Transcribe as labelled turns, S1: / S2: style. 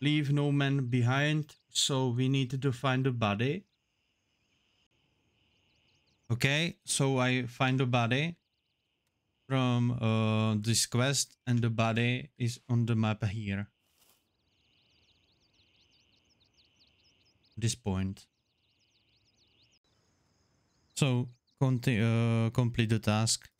S1: Leave no man behind, so we need to find a body.
S2: Okay, so I find a body from uh, this quest and the body is on the map here. This point.
S3: So, uh, complete the task.